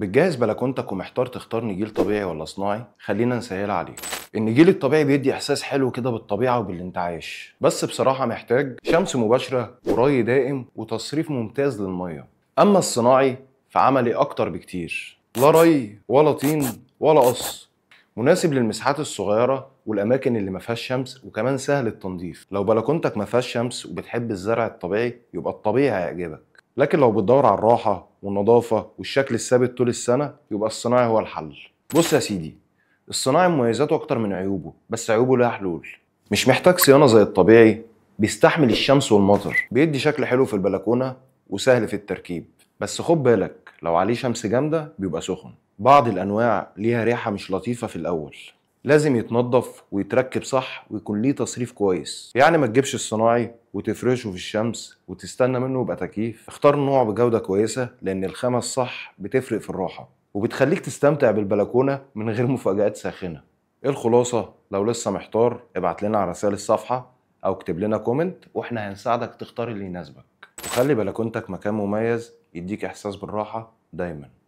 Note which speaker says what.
Speaker 1: بتجهز بلكونتك ومحتار تختار نجيل طبيعي ولا صناعي خلينا نسهل عليك النجيل الطبيعي بيدي احساس حلو كده بالطبيعه وبالانتعاش بس بصراحه محتاج شمس مباشره وري دائم وتصريف ممتاز للميه اما الصناعي فعملي اكتر بكتير لا ري ولا طين ولا قص مناسب للمساحات الصغيره والاماكن اللي ما فيهاش شمس وكمان سهل التنظيف لو بلكونتك ما فيهاش شمس وبتحب الزرع الطبيعي يبقى الطبيعي هيعجبك لكن لو بتدور على الراحه والنظافه والشكل الثابت طول السنه يبقى الصناعي هو الحل بص يا سيدي الصناعي مميزاته اكتر من عيوبه بس عيوبه لها حلول مش محتاج صيانه زي الطبيعي بيستحمل الشمس والمطر بيدي شكل حلو في البلكونه وسهل في التركيب بس خد بالك لو عليه شمس جامده بيبقى سخن بعض الانواع ليها ريحه مش لطيفه في الاول لازم يتنضف ويتركب صح ويكون ليه تصريف كويس يعني ما تجيبش الصناعي وتفرشه في الشمس وتستنى منه يبقى تكييف اختار نوع بجودة كويسة لأن الخامة الصح بتفرق في الراحة وبتخليك تستمتع بالبلكونة من غير مفاجآت ساخنة إيه الخلاصة لو لسه محتار ابعت لنا على رسائل الصفحة أو اكتب لنا كومنت وإحنا هنساعدك تختار اللي يناسبك وخلي بلكونتك مكان مميز يديك إحساس بالراحة دايماً